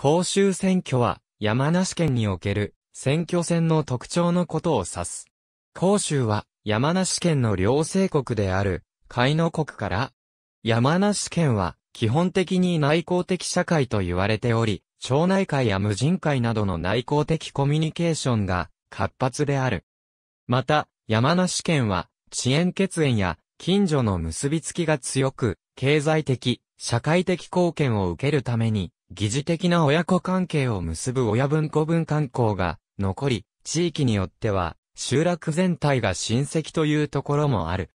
公衆選挙は、山梨県における、選挙戦の特徴のことを指す。公衆は、山梨県の両政国である、海の国から、山梨県は、基本的に内向的社会と言われており、町内会や無人会などの内向的コミュニケーションが活発である。また、山梨県は、遅延血縁や近所の結びつきが強く、経済的、社会的貢献を受けるために、疑似的な親子関係を結ぶ親分子分観光が残り、地域によっては、集落全体が親戚というところもある。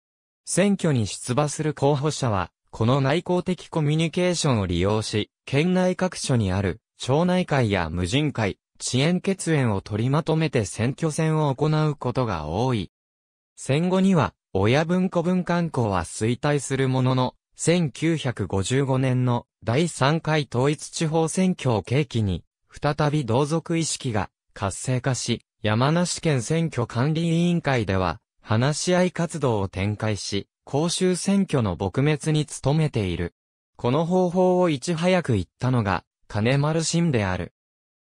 選挙に出馬する候補者は、この内向的コミュニケーションを利用し、県内各所にある、町内会や無人会、遅延血縁を取りまとめて選挙戦を行うことが多い。戦後には、親分子分観光は衰退するものの、1955年の第3回統一地方選挙を契機に、再び同族意識が活性化し、山梨県選挙管理委員会では、話し合い活動を展開し、公衆選挙の撲滅に努めている。この方法をいち早く言ったのが、金丸信である。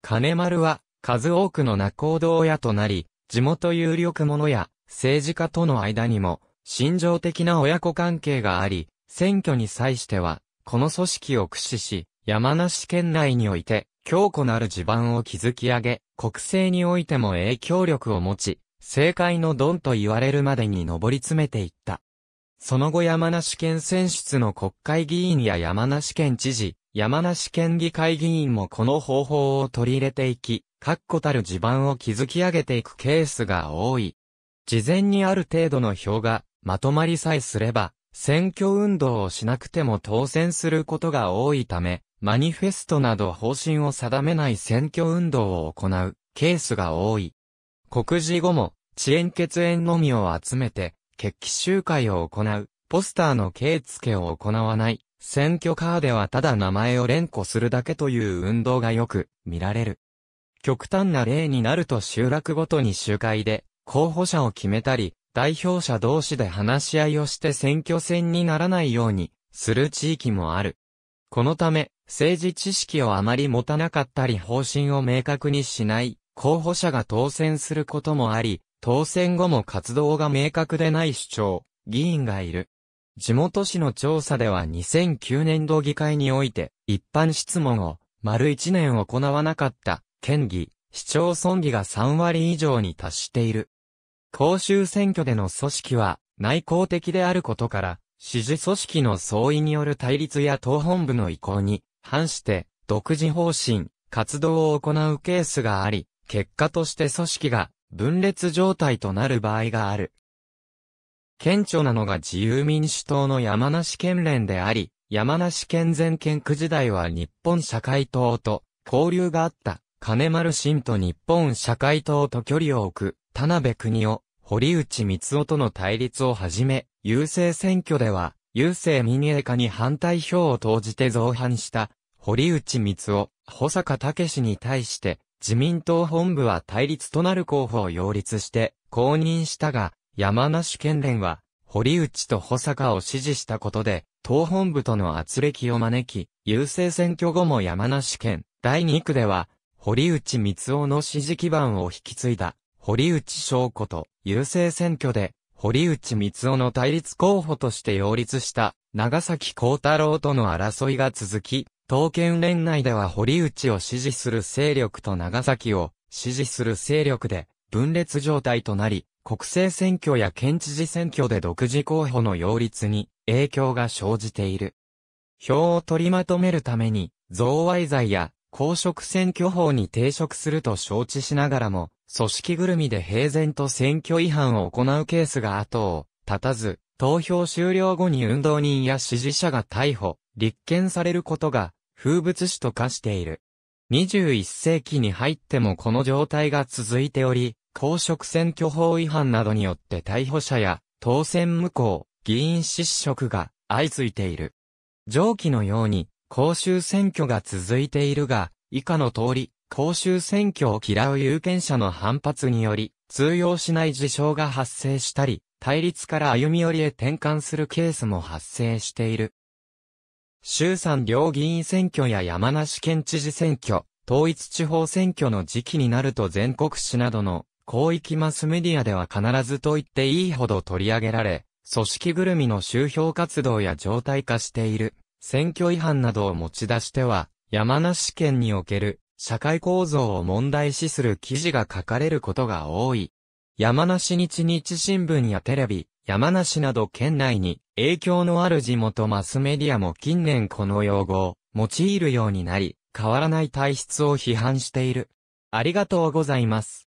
金丸は、数多くの仲人親となり、地元有力者や政治家との間にも、心情的な親子関係があり、選挙に際しては、この組織を駆使し、山梨県内において、強固なる地盤を築き上げ、国政においても影響力を持ち、政界のドンと言われるまでに上り詰めていった。その後山梨県選出の国会議員や山梨県知事、山梨県議会議員もこの方法を取り入れていき、確固たる地盤を築き上げていくケースが多い。事前にある程度の票がまとまりさえすれば、選挙運動をしなくても当選することが多いため、マニフェストなど方針を定めない選挙運動を行うケースが多い。告示後も遅延血縁のみを集めて、決起集会を行う、ポスターの形付けを行わない、選挙カーではただ名前を連呼するだけという運動がよく見られる。極端な例になると集落ごとに集会で候補者を決めたり、代表者同士で話し合いをして選挙戦にならないようにする地域もある。このため、政治知識をあまり持たなかったり方針を明確にしない候補者が当選することもあり、当選後も活動が明確でない主張、議員がいる。地元市の調査では2009年度議会において、一般質問を丸1年行わなかった県議、市町村議が3割以上に達している。公衆選挙での組織は内向的であることから、支持組織の相違による対立や党本部の意向に反して独自方針、活動を行うケースがあり、結果として組織が分裂状態となる場合がある。顕著なのが自由民主党の山梨県連であり、山梨県全県区時代は日本社会党と交流があった金丸新と日本社会党と距離を置く田辺邦夫、堀内光夫との対立をはじめ、郵政選挙では、郵政民営化に反対票を投じて造反した、堀内光夫、保坂武に対して、自民党本部は対立となる候補を擁立して、公認したが、山梨県連は、堀内と保坂を支持したことで、党本部との軋轢を招き、郵政選挙後も山梨県、第2区では、堀内光夫の支持基盤を引き継いだ。堀内翔子と郵政選挙で、堀内光雄の対立候補として擁立した長崎幸太郎との争いが続き、東県連内では堀内を支持する勢力と長崎を支持する勢力で分裂状態となり、国政選挙や県知事選挙で独自候補の擁立に影響が生じている。票を取りまとめるために、贈賄罪や公職選挙法に抵触すると承知しながらも、組織ぐるみで平然と選挙違反を行うケースが後を絶たず、投票終了後に運動人や支持者が逮捕、立件されることが風物詩と化している。21世紀に入ってもこの状態が続いており、公職選挙法違反などによって逮捕者や当選無効、議員失職が相次いでいる。上記のように公衆選挙が続いているが、以下の通り、公衆選挙を嫌う有権者の反発により、通用しない事象が発生したり、対立から歩み寄りへ転換するケースも発生している。衆参両議員選挙や山梨県知事選挙、統一地方選挙の時期になると全国市などの広域マスメディアでは必ずと言っていいほど取り上げられ、組織ぐるみの周票活動や常態化している選挙違反などを持ち出しては、山梨県における社会構造を問題視する記事が書かれることが多い。山梨日日新聞やテレビ、山梨など県内に影響のある地元マスメディアも近年この用語を用いるようになり、変わらない体質を批判している。ありがとうございます。